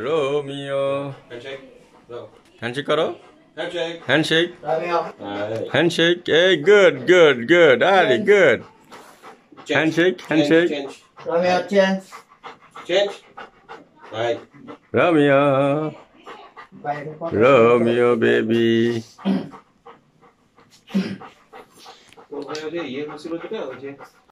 Romeo. Handshake. No. Handshake karo. Handshake. Handshake. Right. Handshake. Hey, good, good, good. Ali, good. Handshake. Handshake. Change. Romeo, change. Change. Right. Romeo. Romeo, baby. ये मसीलो तो क्या